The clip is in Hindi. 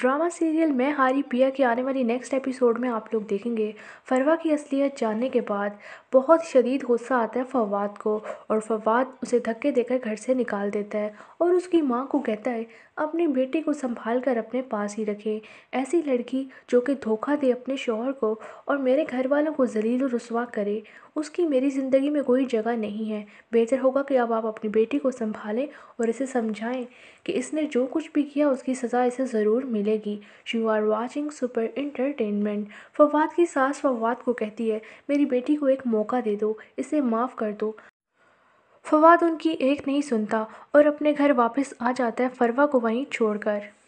ड्रामा सीरियल मैं हारी पिया के आने वाली नेक्स्ट एपिसोड में आप लोग देखेंगे फरवा की असलियत जानने के बाद बहुत शदीद गुस्सा आता है फवाद को और फवाद उसे धक्के देकर घर से निकाल देता है और उसकी माँ को कहता है अपने बेटे को संभाल कर अपने पास ही रखें ऐसी लड़की जो कि धोखा दे अपने शोहर को और मेरे घर वालों को जलील रसवा करे उसकी मेरी ज़िंदगी में कोई जगह नहीं है बेहतर होगा कि अब आप अपनी बेटी को संभालें और इसे समझाएं कि इसने जो कुछ भी किया उसकी सज़ा इसे ज़रूर मिले मिलेगी you are watching super entertainment Fawad की सास फवाद को कहती है मेरी बेटी को एक मौका दे दो इसे माफ़ कर दो फवाद उनकी एक नहीं सुनता और अपने घर वापस आ जाता है फरवा को वहीं छोड़कर